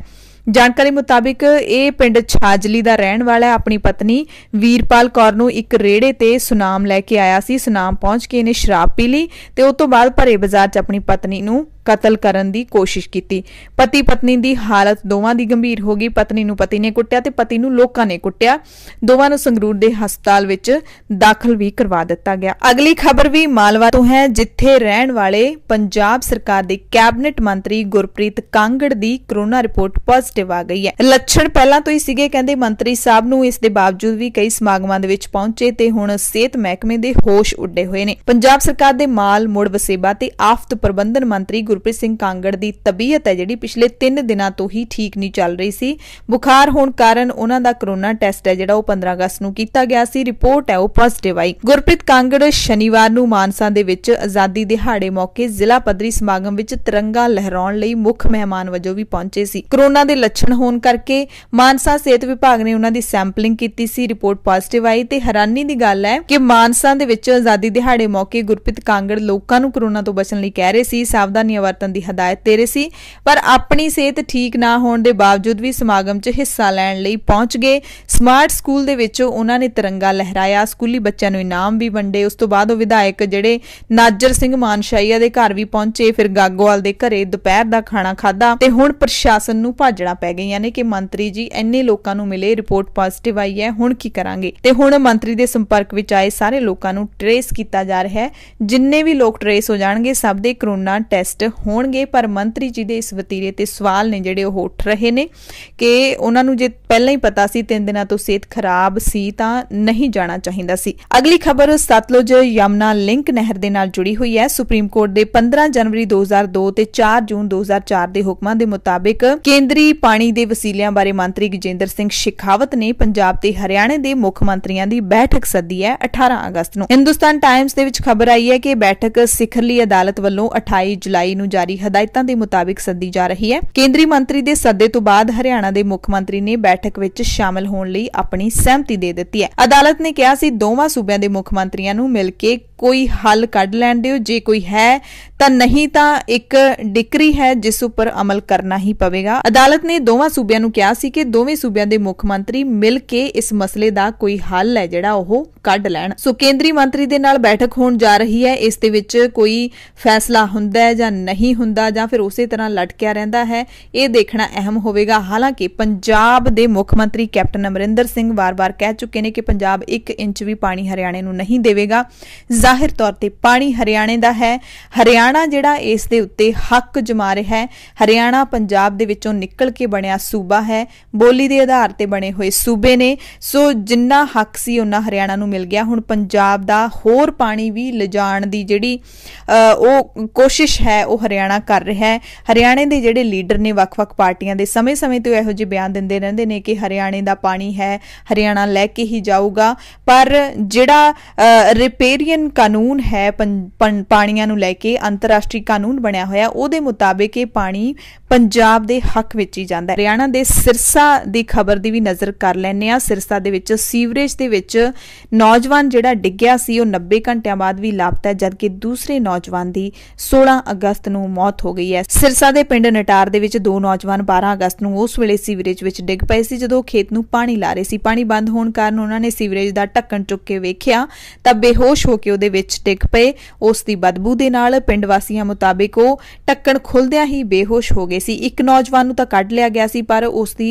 ਜਾਣਕਾਰੀ ਮੁਤਾਬਿਕ ਇਹ ਪਿੰਡ ਛਾਜਲੀ ਦਾ ਰਹਿਣ ਵਾਲਾ ਹੈ ਆਪਣੀ ਪਤਨੀ ਵੀਰਪਾਲ ਕੌਰ ਨੂੰ ਇੱਕ ਰੇੜੇ ਤੇ ਸੁਨਾਮ ਲੈ ਕੇ ਆਇਆ ਸੀ ਸੁਨਾਮ ਪਹੁੰਚ ਕੇ ਇਹਨੇ ਸ਼ਰਾਬ ਪੀ ਲਈ ਤੇ ਉਸ ਤੋਂ ਬਾਅਦ ਭਰੇ ਬਾਜ਼ਾਰ 'ਚ ਆਪਣੀ ਪਤਨੀ ਨੂੰ ਕਤਲ ਕਰਨ ਦੀ ਕੋਸ਼ਿਸ਼ ਕੀਤੀ ਪਤੀ ਪਤਨੀ ਦੀ ਹਾਲਤ ਦੋਵਾਂ ਦੀ ਗੰਭੀਰ ਹੋ ਗਈ ਪਤਨੀ ਨੂੰ ਪਤੀ ਨੇ ਕੁੱਟਿਆ ਤੇ ਪਤੀ ਨੂੰ ਲੋਕਾਂ ਨੇ ਕੁੱਟਿਆ ਦੋਵਾਂ ਨੂੰ ਸੰਗਰੂਰ ਦੇ ਹਸਪਤਾਲ ਵਿੱਚ ਦਾਖਲ ਵੀ ਕਰਵਾ ਦਿੱਤਾ ਗਿਆ ਅਗਲੀ ਖਬਰ ਵੀ ਮਾਲਵਾ ਤੋਂ ਹੈ ਜਿੱਥੇ ਰਹਿਣ ਵਾਲੇ ਪੰਜਾਬ ਸਰਕਾਰ ਦੇ ਕੈਬਨਿਟ ਮੰਤਰੀ ਗੁਰਪ੍ਰੀਤ ਕਾਂਗੜ ਦੀ ਕਰੋਨਾ ਰਿਪੋਰਟ ਪੋਜ਼ਿਟਿਵ ਆ ਗਈ ਹੈ ਲੱਛਣ ਪਹਿਲਾਂ ਤੋਂ ਹੀ ਸੀਗੇ ਕਹਿੰਦੇ ਮੰਤਰੀ ਸਾਹਿਬ ਨੂੰ ਇਸ ਦੇ ਬਾਵਜੂਦ ਵੀ ਕਈ ਸਮਾਗਮਾਂ ਦੇ ਵਿੱਚ ਪਹੁੰਚੇ ਤੇ ਹੁਣ ਸਿਹਤ ਮਹਿਕਮੇ ਦੇ ਹੋਸ਼ ਉੱਡੇ ਹੋਏ ਨੇ ਪੰਜਾਬ ਸਰਕਾਰ ਦੇ ਮਾਲ ਮੁੜ ਵਸੇਬਾ ਤੇ ਆਫਤ ਪ੍ਰਬੰਧਨ ਮੰਤਰੀ ਗੁਰਪ੍ਰੀਤ ਸਿੰਘ ਕਾਂਗੜ ਦੀ ਤਬੀਅਤ ਹੈ ਜਿਹੜੀ ਪਿਛਲੇ 3 ਦਿਨਾਂ ਤੋਂ ਹੀ ਠੀਕ ਨਹੀਂ ਚੱਲ ਰਹੀ ਸੀ ਬੁਖਾਰ ਹੋਣ ਕਾਰਨ ਉਹਨਾਂ ਦਾ ਕਰੋਨਾ ਟੈਸਟ ਹੈ ਜਿਹੜਾ ਉਹ 15 ਅਗਸਤ ਨੂੰ ਕੀਤਾ ਗਿਆ ਸੀ ਰਿਪੋਰਟ ਹੈ ਉਹ ਪੋਜ਼ਿਟਿਵ ਆਈ ਗੁਰਪ੍ਰੀਤ ਕਾਂਗੜ ਸ਼ਨੀਵਾਰ ਨੂੰ ਮਾਨਸਾ ਦੇ ਵਿੱਚ ਆਜ਼ਾਦੀ ਦਿਹਾੜੇ ਮੌਕੇ ਜ਼ਿਲ੍ਹਾ ਪੱਧਰੀ ਸਮਾਗਮ ਵਿੱਚ ਤਿਰੰਗਾ ਲਹਿਰਾਉਣ ਲਈ ਮੁੱਖ ਮਹਿਮਾਨ ਵਜੋਂ ਵੀ ਪਹੁੰਚੇ ਸੀ ਕਰੋਨਾ ਦੇ ਲੱਛਣ ਹੋਣ ਕਰਕੇ ਮਾਨਸਾ ਸਿਹਤ ਵਿਭਾਗ ਨੇ ਉਹਨਾਂ ਦੀ ਸੈਂਪਲਿੰਗ ਕੀਤੀ ਸੀ ਰਿਪੋਰਟ ਪੋਜ਼ਿਟਿਵ ਆਈ ਤੇ ਹੈਰਾਨੀ ਦੀ ਗੱਲ ਹੈ ਕਿ ਮਾਨਸਾ ਦੇ ਵਿੱਚ ਆਜ਼ਾਦੀ ਦਿਹਾੜੇ ਮੌਕੇ ਗੁਰਪ੍ਰੀਤ ਕਾਂਗੜ ਲੋਕਾਂ ਨੂੰ ਕਰੋਨਾ ਤੋਂ ਬਚਣ ਲਈ ਕਹਿ ਰਹੇ ਸੀ ਸਾਵਧਾਨੀਆਂ ਵਰਤਣ ਦੀ ਹਦਾਇਤ ਦੇ ਸੀ ਪਰ ਆਪਣੀ ਸਿਹਤ ਠੀਕ ਨਾ ਹੋਣ ਦੇ ਬਾਵਜੂਦ ਵੀ ਸਮਾਗਮ 'ਚ ਹਿੱਸਾ ਲੈਣ ਲਈ ਪਹੁੰਚ ਗਏ ਸਮਾਰਟ ਸਕੂਲ ਦੇ ਵਿੱਚੋਂ ਉਹਨਾਂ ਨੇ ਤਿਰੰਗਾ ਲਹਿਰਾਇਆ ਸਕੂਲੀ ਬੱਚਿਆਂ ਨੂੰ ਇਨਾਮ ਵੀ ਵੰਡੇ ਉਸ ਤੋਂ ਬਾਅਦ ਉਹ ਵਿਧਾਇਕ ਜਿਹੜੇ ਨਾਜਰ ਸਿੰਘ ਮਾਨਸ਼ਾਈਆ ਦੇ ਘਰ ਵੀ ਪਹੁੰਚੇ ਫਿਰ ਗਾਗੋਵਾਲ ਦੇ ਘਰੇ ਦੁਪਹਿਰ ਦਾ ਖਾਣਾ ਖਾਦਾ ਤੇ ਹੁਣ ਪ੍ਰਸ਼ਾਸਨ ਨੂੰ ਭਾਜਣਾ ਪੈ ਗਈਆਂ ਨੇ ਕਿ ਮੰਤਰੀ ਜੀ ਐਨੇ ਲੋਕਾਂ ਨੂੰ ਮਿਲੇ ਰਿਪੋਰਟ ਪੋਜ਼ਿਟਿਵ ਆਈ ਹੈ ਹੁਣ ਕੀ ਕਰਾਂਗੇ ਤੇ ਹੁਣ ਮੰਤਰੀ ਦੇ ਸੰਪਰਕ ਵਿੱਚ ਆਏ ਸਾਰੇ ਲੋਕਾਂ ਨੂੰ ਟ੍ਰੇਸ ਕੀਤਾ ਜਾ ਰਿਹਾ ਹੈ ਜਿੰਨੇ ਵੀ ਲੋਕ ਟ੍ਰੇਸ ਹੋ ਜਾਣਗੇ ਸਭ ਦੇ ਕਰੋਨਾ ਟੈਸਟ ਹੋਣਗੇ ਪਰ ਮੰਤਰੀ ਜੀ ਦੇ ਇਸ ਵਤੀਰੇ ਤੇ ਸਵਾਲ ਨੇ ਜਿਹੜੇ ਉਹ ਉੱਠ ਰਹੇ ਨੇ ਕਿ ਉਹਨਾਂ ਨੂੰ ਜੇ ਪਹਿਲਾਂ ਹੀ ਪਤਾ ਸੀ ਤਿੰਨ ਦਿਨਾਂ ਤੋਂ ਸਿਹਤ ਖਰਾਬ ਸੀ ਤਾਂ ਨਹੀਂ ਜਾਣਾ ਚਾਹੀਦਾ ਸੀ ਅਗਲੀ ਖਬਰ ਸਤਲੁਜ ਯਮਨਾ ਲਿੰਕ ਨਹਿਰ ਦੇ ਨਾਲ ਜੁੜੀ ਹੋਈ ਹੈ ਸੁਪਰੀਮ ਕੋਰਟ ਦੇ 15 ਜਨਵਰੀ 2002 ਤੇ 4 ਜੂਨ 2004 ਦੇ ਹੁਕਮਾਂ ਦੇ ਮੁਤਾਬਿਕ ਕੇਂਦਰੀ ਪਾਣੀ ਦੇ ਵਸੀਲਿਆਂ ਬਾਰੇ ਮੰਤਰੀ ਗਜਿੰਦਰ ਸਿੰਘ ਸ਼ਿਖਾਵਤ ਨੇ ਪੰਜਾਬ ਤੇ ਹਰਿਆਣਾ ਦੇ ਮੁੱਖ ਮੰਤਰੀਆਂ ਦੀ ਬੈਠਕ ਸੱਦੀ ਹੈ 18 ਅਗਸਤ ਨੂੰ ਹਿੰਦੁਸਤਾਨ ਟਾਈਮਸ ਦੇ ਵਿੱਚ ਖਬਰ ਆਈ ਹੈ ਕਿ ਬੈਠਕ ਸਿਖਰਲੀ ਅਦਾਲਤ ਵੱਲੋਂ 28 ਜੁਲਾਈ ਨੂੰ ਨੂੰ ਜਾਰੀ ਹਦਾਇਤਾਂ ਦੇ ਮੁਤਾਬਿਕ ਸੱਦੀ ਜਾ ਰਹੀ ਹੈ ਕੇਂਦਰੀ ਮੰਤਰੀ ਦੇ ਸੱਦੇ ਤੋਂ ਬਾਅਦ ਹਰਿਆਣਾ ਦੇ ਮੁੱਖ ਮੰਤਰੀ ਨੇ ਬੈਠਕ ਵਿੱਚ ਸ਼ਾਮਲ ਹੋਣ ਲਈ ਆਪਣੀ ਸਹਿਮਤੀ ਦੇ ਦਿੱਤੀ ਹੈ ਅਦਾਲਤ ਨੇ ਕਿਹਾ ਸੀ ਦੋਵਾਂ ਸੂਬਿਆਂ ਦੇ ਮੁੱਖ ਮੰਤਰੀਆਂ ਨੂੰ ਮਿਲ ਕੇ ਕੋਈ ਹੱਲ ਕੱਢ ਲੈਣ ਦਿਓ ਜੇ ਕੋਈ ਹੈ ਤਾਂ ਨਹੀਂ ਤਾਂ ਇੱਕ ਡਿਕਰੀ ਹੈ ਜਿਸ ਉੱਪਰ ਅਮਲ ਕਰਨਾ ਹੀ ਪਵੇਗਾ ਅਦਾਲਤ ਨੇ ਦੋਵਾਂ ਸੂਬਿਆਂ ਨੂੰ ਕਿਹਾ ਸੀ ਕਿ ਦੋਵੇਂ ਸੂਬਿਆਂ ਦੇ ਮੁੱਖ ਮੰਤਰੀ ਮਿਲ ਕੇ ਇਸ ਮਸਲੇ ਦਾ ਕੋਈ ਹੱਲ ਹੈ ਜਿਹੜਾ ਉਹ ਕੱਢ ਲੈਣ ਸੋ ਕੇਂਦਰੀ ਮੰਤਰੀ ਦੇ ਨਾਲ ਬੈਠਕ ਹੋਣ ਜਾ ਰਹੀ ਹੈ ਇਸ ਦੇ ਵਿੱਚ ਕੋਈ ਫੈਸਲਾ ਹੁੰਦਾ ਹੈ ਜਾਂ ਨਹੀਂ ਹੁੰਦਾ ਜਾਂ ਫਿਰ ਉਸੇ ਤਰ੍ਹਾਂ ਲਟਕਿਆ ਰਹਿੰਦਾ ਹੈ ਇਹ ਦੇਖਣਾ ਅਹਿਮ ਹੋਵੇਗਾ ਹਾਲਾਂਕਿ ਪੰਜਾਬ ਦੇ ਮੁੱਖ ਮੰਤਰੀ ਕੈਪਟਨ ਅਮਰਿੰਦਰ ਸਿੰਘ ਵਾਰ-ਵਾਰ ਕਹਿ ਚੁੱਕੇ ਨੇ ਕਿ ਪੰਜਾਬ 1 ਇੰਚ ਵੀ ਪਾਣੀ ਹਰਿਆਣੇ ਨੂੰ ਨਹੀਂ ਦੇਵੇਗਾ ਜ਼ਾਹਿਰ ਤੌਰ ਤੇ ਪਾਣੀ ਹਰਿਆਣੇ ਦਾ ਹੈ ਹਰਿਆਣਾ ਹਰਿਆਣਾ ਜਿਹੜਾ ਇਸ ਦੇ ਉੱਤੇ ਹੱਕ ਜਮਾ ਰਿਹਾ ਹੈ ਹਰਿਆਣਾ ਪੰਜਾਬ ਦੇ ਵਿੱਚੋਂ ਨਿਕਲ ਕੇ ਬਣਿਆ ਸੂਬਾ ਹੈ ਬੋਲੀ ਦੇ ਆਧਾਰ ਤੇ ਬਣੇ ਹੋਏ ਸੂਬੇ ਨੇ ਸੋ ਜਿੰਨਾ ਹੱਕ ਸੀ ਉਹਨਾਂ ਹਰਿਆਣਾ ਨੂੰ ਮਿਲ ਗਿਆ ਹੁਣ ਪੰਜਾਬ ਦਾ ਹੋਰ ਪਾਣੀ ਵੀ ਲਿਜਾਣ ਦੀ ਜਿਹੜੀ ਉਹ ਕੋਸ਼ਿਸ਼ ਹੈ ਉਹ ਹਰਿਆਣਾ ਕਰ ਰਿਹਾ ਹੈ ਹਰਿਆਣੇ ਦੇ ਜਿਹੜੇ ਲੀਡਰ ਨੇ ਵੱਖ-ਵੱਖ ਪਾਰਟੀਆਂ ਦੇ ਸਮੇਂ-ਸਮੇਂ ਤੇ ਇਹੋ ਜਿਹੇ ਬਿਆਨ ਦਿੰਦੇ ਰਹਿੰਦੇ ਨੇ ਕਿ ਹਰਿਆਣੇ ਦਾ ਪਾਣੀ ਹੈ ਹਰਿਆਣਾ ਲੈ ਕੇ ਹੀ ਜਾਊਗਾ ਪਰ ਜਿਹੜਾ ਰਿਪੇਰੀਅਨ ਕਾਨੂੰਨ ਹੈ ਪਾਣੀਆਂ ਨੂੰ ਲੈ ਕੇ ਅੰਤਰਰਾਸ਼ਟਰੀ ਕਾਨੂੰਨ ਬਣਿਆ ਹੋਇਆ ਉਹਦੇ ਮੁਤਾਬਕ ਇਹ ਪਾਣੀ ਪੰਜਾਬ ਦੇ ਹੱਕ ਵਿੱਚ ਹੀ ਜਾਂਦਾ ਹੈ ਹਰਿਆਣਾ ਦੇ ਸਿਰਸਾ ਦੀ ਖਬਰ ਦੀ ਵੀ ਨਜ਼ਰ ਕਰ ਲੈਣੇ ਆ ਸਿਰਸਾ ਦੇ ਵਿੱਚ ਸੀਵਰੇਜ ਦੇ ਵਿੱਚ ਨੌਜਵਾਨ ਜਿਹੜਾ ਡਿੱਗਿਆ ਸੀ ਉਹ 90 ਘੰਟਿਆਂ ਬਾਅਦ ਵੀ ਲਾਪਤਾ ਹੈ ਜਦਕਿ ਦੂਸਰੇ ਨੌਜਵਾਨ ਦੀ 16 ਅਗਸਤ ਨੂੰ ਮੌਤ ਹੋ ਗਈ ਹੈ ਸਿਰਸਾ ਦੇ ਪਿੰਡ ਨਟਾਰ ਦੇ ਵਿੱਚ ਦੋ ਨੌਜਵਾਨ 12 ਅਗਸਤ ਨੂੰ ਉਸ ਵੇਲੇ ਸੀਵਰੇਜ ਵਿੱਚ ਡਿੱਗ ਪਏ ਸੀ ਜਦੋਂ ਖੇਤ ਨੂੰ ਪਾਣੀ ਲਾ ਰਹੇ ਸੀ ਪਾਣੀ ਬੰਦ ਹੋਣ ਕਾਰਨ ਉਹਨਾਂ ਨੇ ਸੀਵਰੇਜ ਦਾ ਢੱਕਣ ਚੁੱਕ ਕੇ ਵੇਖਿਆ ਤਾਂ ਬੇਹੋਸ਼ ਹੋ ਕੇ ਉਹਦੇ ਵਿੱਚ ਡਿੱਗ ਪਏ ਉਸ ਦੀ ਬਦਬੂ ਦੇ ਨਾਲ ਪਿੰਡ ਪਿੰਡ ਵਾਸੀਆਂ ਮੁਤਾਬਕ ਉਹ ਟੱਕਣ ਖੁੱਲਦਿਆਂ ਹੀ ਬੇਹੋਸ਼ ਹੋ ਗਏ ਸੀ ਇੱਕ ਨੌਜਵਾਨ ਨੂੰ ਤਾਂ ਕੱਢ ਲਿਆ ਗਿਆ ਸੀ ਪਰ ਉਸ ਦੀ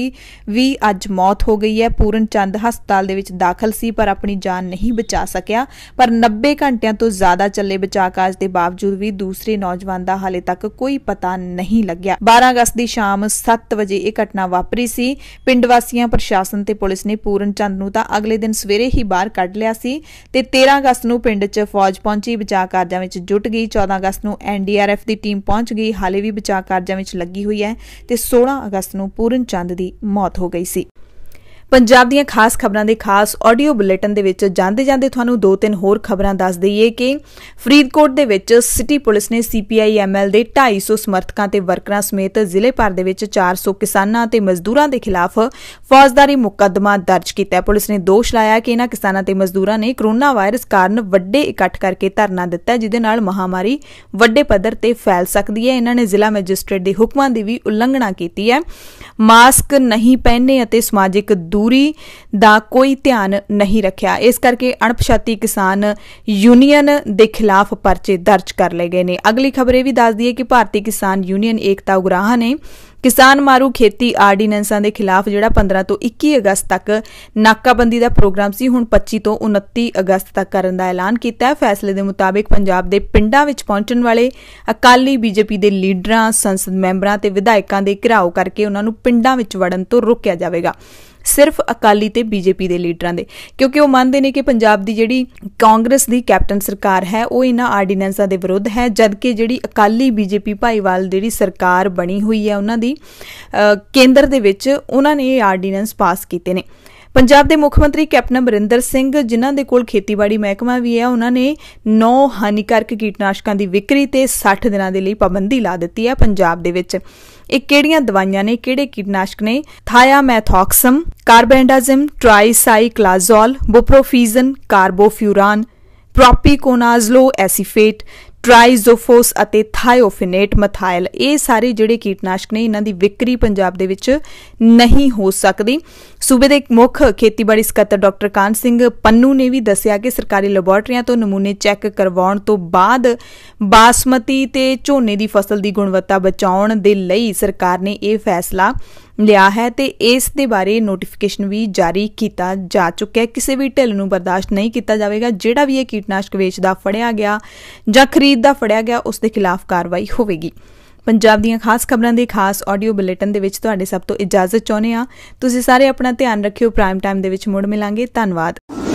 ਵੀ ਅੱਜ ਮੌਤ ਹੋ ਗਈ ਹੈ ਪੂਰਨ ਚੰਦ ਹਸਪਤਾਲ ਦੇ ਵਿੱਚ ਦਾਖਲ ਸੀ ਪਰ ਆਪਣੀ ਜਾਨ ਨਹੀਂ ਬਚਾ ਸਕਿਆ ਪਰ 90 ਘੰਟਿਆਂ ਤੋਂ ਜ਼ਿਆਦਾ ਚੱਲੇ ਬਚਾਅ ਕਾਰਜ ਦੇ ਬਾਵਜੂਦ ਵੀ ਦੂਸਰੇ ਨੌਜਵਾਨ ਦਾ ਹਾਲੇ ਤੱਕ ਕੋਈ ਪਤਾ ਨਹੀਂ ਲੱਗਿਆ 12 ਅਗਸਤ ਦੀ ਸ਼ਾਮ 7 ਵਜੇ ਇਹ ਘਟਨਾ ਵਾਪਰੀ ਸੀ ਪਿੰਡ ਵਾਸੀਆਂ ਪ੍ਰਸ਼ਾਸਨ ਤੇ ਪੁਲਿਸ ਨੇ ਪੂਰਨ ਚੰਦ ਨੂੰ ਤਾਂ ਅਗਲੇ ਦਿਨ ਸਵੇਰੇ ਹੀ ਬਾਹਰ ਕੱਢ ਲਿਆ ਸੀ ਤੇ 13 ਅਗਸਤ ਨੂੰ ਪਿੰਡ 'ਚ ਫੌਜ ਪਹੁੰਚੀ ਬਚਾਅ ਕਾਰਜਾਂ ਵਿੱਚ ਜੁਟ ਗਈ 14 ਅਗਸਤ ਨੂੰ ਐਨਡੀਆਰਐਫ ਦੀ ਟੀਮ ਪਹੁੰਚ ਗਈ ਹਾਲੇ ਵੀ ਬਚਾਅ ਕਾਰਜਾਂ ਵਿੱਚ ਲੱਗੀ ਹੋਈ ਹੈ ਤੇ 16 ਅਗਸਤ ਨੂੰ ਪੂਰਨ ਚੰਦ ਦੀ ਮੌਤ ਹੋ ਗਈ ਸੀ ਪੰਜਾਬ ਦੀਆਂ ਖਾਸ ਖਬਰਾਂ ਦੇ ਖਾਸ ਆਡੀਓ ਬੁਲੇਟਿਨ ਦੇ ਵਿੱਚ ਜਾਂਦੇ ਜਾਂਦੇ ਤੁਹਾਨੂੰ ਦੋ ਤਿੰਨ ਹੋਰ ਖਬਰਾਂ ਦੱਸ ਦਈਏ ਕਿ ਫਰੀਦਕੋਟ ਦੇ ਵਿੱਚ ਸਿਟੀ ਪੁਲਿਸ ਨੇ ਸੀਪੀਆਈ ਐਮਐਲ ਦੇ 250 ਸਮਰਥਕਾਂ ਤੇ ਵਰਕਰਾਂ ਸਮੇਤ ਜ਼ਿਲ੍ਹੇ ਭਰ ਦੇ ਵਿੱਚ 400 ਕਿਸਾਨਾਂ ਤੇ ਮਜ਼ਦੂਰਾਂ ਦੇ ਖਿਲਾਫ ਫੌਜਦਾਰੀ ਮੁਕੱਦਮਾ ਦਰਜ ਕੀਤਾ ਹੈ ਪੁਲਿਸ ਨੇ ਦੋਸ਼ ਲਾਇਆ ਕਿ ਇਹਨਾਂ ਕਿਸਾਨਾਂ ਤੇ ਮਜ਼ਦੂਰਾਂ ਨੇ ਕਰੋਨਾ ਵਾਇਰਸ ਕਾਰਨ ਵੱਡੇ ਇਕੱਠ ਕਰਕੇ ਧਰਨਾ ਦਿੱਤਾ ਜਿਹਦੇ ਨਾਲ ਮਹਾਮਾਰੀ ਵੱਡੇ ਪੱਧਰ ਤੇ ਫੈਲ ਸਕਦੀ ਹੈ ਇਹਨਾਂ ਨੇ ਜ਼ਿਲ੍ਹਾ ਮੈਜਿਸਟ੍ਰੇਟ ਦੇ ਹੁਕਮਾਂ ਦੀ ਵੀ ਉਲੰਘਣਾ ਕੀਤੀ ਹੈ ਮਾਸਕ ਨਹੀਂ ਪਹਿਨੇ ਅਤੇ ਸਮਾਜਿਕ ਦੂਰੀ ਦਾ ਕੋਈ ਧਿਆਨ ਨਹੀਂ ਰੱਖਿਆ ਇਸ ਕਰਕੇ ਅਣਪਛਾਤੀ ਕਿਸਾਨ ਯੂਨੀਅਨ ਦੇ ਖਿਲਾਫ ਪਰਚੇ ਦਰਜ ਕਰ ਲਏ ਗਏ ਨੇ ਅਗਲੀ ਖਬਰ ਇਹ ਵੀ ਦੱਸਦੀ ਹੈ ਕਿ ਭਾਰਤੀ ਕਿਸਾਨ ਯੂਨੀਅਨ ਏਕਤਾ ਉਗਰਾਹਾਂ ਨੇ ਕਿਸਾਨ ਮਾਰੂ ਖੇਤੀ ਆਰਡੀਨੈਂਸਾਂ ਦੇ ਖਿਲਾਫ ਜਿਹੜਾ 15 ਤੋਂ 21 ਅਗਸਤ ਤੱਕ ਨਾਕਾਬੰਦੀ ਦਾ ਪ੍ਰੋਗਰਾਮ ਸੀ ਹੁਣ 25 ਤੋਂ 29 ਅਗਸਤ ਤੱਕ ਕਰਨ ਦਾ ਐਲਾਨ ਕੀਤਾ ਹੈ ਫੈਸਲੇ ਦੇ ਮੁਤਾਬਿਕ ਪੰਜਾਬ ਦੇ ਪਿੰਡਾਂ ਵਿੱਚ ਪਹੁੰਚਣ ਵਾਲੇ ਅਕਾਲੀ ਬੀਜੇਪੀ ਦੇ ਲੀਡਰਾਂ ਸੰਸਦ ਮੈਂਬਰਾਂ ਤੇ ਵਿਧਾਇਕਾਂ ਦੇ ਘਿਰਾਓ ਕਰਕੇ ਉਹਨਾਂ ਨੂੰ ਪਿੰਡਾਂ ਵਿੱਚ ਵੜਨ ਤੋਂ ਰੋਕਿਆ ਜਾਵੇਗਾ ਸਿਰਫ ਅਕਾਲੀ ਤੇ ਬੀਜੇਪੀ ਦੇ ਲੀਡਰਾਂ ਦੇ ਕਿਉਂਕਿ ਉਹ ਮੰਨਦੇ ਨੇ ਕਿ ਪੰਜਾਬ ਦੀ ਜਿਹੜੀ ਕਾਂਗਰਸ ਦੀ ਕੈਪਟਨ ਸਰਕਾਰ ਹੈ ਉਹ ਇਹਨਾਂ ਆਰਡੀਨੈਂਸਾਂ ਦੇ ਵਿਰੁੱਧ ਹੈ ਜਦਕਿ ਜਿਹੜੀ ਅਕਾਲੀ ਬੀਜੇਪੀ ਭਾਈਵਾਲ ਜਿਹੜੀ ਸਰਕਾਰ ਬਣੀ ਹੋਈ ਹੈ ਉਹਨਾਂ ਦੀ ਕੇਂਦਰ ਦੇ ਵਿੱਚ ਉਹਨਾਂ ਨੇ ਇਹ ਆਰਡੀਨੈਂਸ ਪਾਸ ਕੀਤੇ ਨੇ ਪੰਜਾਬ ਦੇ ਮੁੱਖ ਮੰਤਰੀ ਕੈਪਟਨ ਅਮਰਿੰਦਰ ਸਿੰਘ ਜਿਨ੍ਹਾਂ ਦੇ ਕੋਲ ਖੇਤੀਬਾੜੀ ਮਹਿਕਮਾ ਵੀ ਹੈ ਉਹਨਾਂ ਨੇ 9 ਹਾਨੀਕਾਰਕ ਕੀਟਨਾਸ਼ਕਾਂ ਦੀ ਵਿਕਰੀ ਤੇ 60 ਦਿਨਾਂ ਦੇ ਲਈ ਪਾਬੰਦੀ ਲਾ ਦਿੱਤੀ ਹੈ ਪੰਜਾਬ ਦੇ ਵਿੱਚ ਇਹ ਕਿਹੜੀਆਂ ਦਵਾਈਆਂ ਨੇ ਕਿਹੜੇ ਕੀਟਨਾਸ਼ਕ ਨੇ ਥਾਇਆਮੈਥੋਕਸਮ ਕਾਰਬੈਂਡਾਜ਼ਮ ਟ੍ਰਾਈਸਾਈਕਲਾਜ਼ੋਲ ਬੁਪਰੋਫੀਜ਼ਨ ਕਾਰਬੋਫਿਊਰਾਨ ਪ੍ਰੋਪੀਕੋਨਾਜ਼ਲੋ ਐਸੀਫੇਟ ਟ੍ਰਾਈਜ਼ੋਫੋਸ ਅਤੇ ਥਾਇਓਫਿਨੇਟ ਮਥਾਇਲ ਇਹ ਸਾਰੇ ਜਿਹੜੇ ਕੀਟਨਾਸ਼ਕ ਨੇ ਇਹਨਾਂ ਦੀ ਵਿਕਰੀ ਪੰਜਾਬ ਦੇ ਵਿੱਚ ਨਹੀਂ ਹੋ ਸਕਦੀ ਸੂਬੇ ਦੇ ਮੁੱਖ ਖੇਤੀਬਾੜੀ ਸਕੱਤਰ ਡਾਕਟਰ ਕਾਨ ਸਿੰਘ ਪੰਨੂ ਨੇ ਵੀ ਦੱਸਿਆ ਕਿ ਸਰਕਾਰੀ ਲੈਬੋਰਟਰੀਆਂ ਤੋਂ ਨਮੂਨੇ ਚੈੱਕ ਕਰਵਾਉਣ ਤੋਂ ਬਾਅਦ ਬਾਸਮਤੀ ਤੇ ਝੋਨੇ ਦੀ ਫਸਲ ਦੀ ਗੁਣਵੱਤਾ ਬਚਾਉਣ ਦੇ ਲਈ ਸਰਕਾਰ ਨੇ ਇਹ ਫੈਸਲਾ ਲਿਆ ਹੈ ਤੇ ਇਸ ਦੇ ਬਾਰੇ ਨੋਟੀਫਿਕੇਸ਼ਨ ਵੀ ਜਾਰੀ ਕੀਤਾ ਜਾ ਚੁੱਕਿਆ ਹੈ ਕਿਸੇ ਵੀ ਢਿੱਲ ਨੂੰ ਬਰਦਾਸ਼ਤ ਨਹੀਂ ਕੀਤਾ ਜਾਵੇਗਾ ਜਿਹੜਾ ਵੀ ਇਹ ਕੀਟਨਾਸ਼ਕ ਵੇਚਦਾ ਫੜਿਆ ਗਿਆ ਜਾਂ ਖਰੀਦਦਾ ਫੜਿਆ ਗਿਆ ਉਸ ਦੇ ਖਿਲਾਫ ਕਾਰਵਾਈ ਹੋਵੇਗੀ ਪੰਜਾਬ ਦੀਆਂ ਖਾਸ ਖਬਰਾਂ ਦੇ ਖਾਸ ਆਡੀਓ ਬੁਲੇਟਿਨ ਦੇ ਵਿੱਚ ਤੁਹਾਡੇ ਸਭ ਤੋਂ ਇਜਾਜ਼ਤ ਚਾਹੁੰਦੇ ਆ ਤੁਸੀਂ ਸਾਰੇ ਆਪਣਾ ਧਿਆਨ ਰੱਖਿਓ ਪ੍ਰਾਈਮ ਟਾਈਮ ਦੇ ਵਿੱਚ ਮੁੜ ਮਿਲਾਂਗੇ ਧੰਨਵਾਦ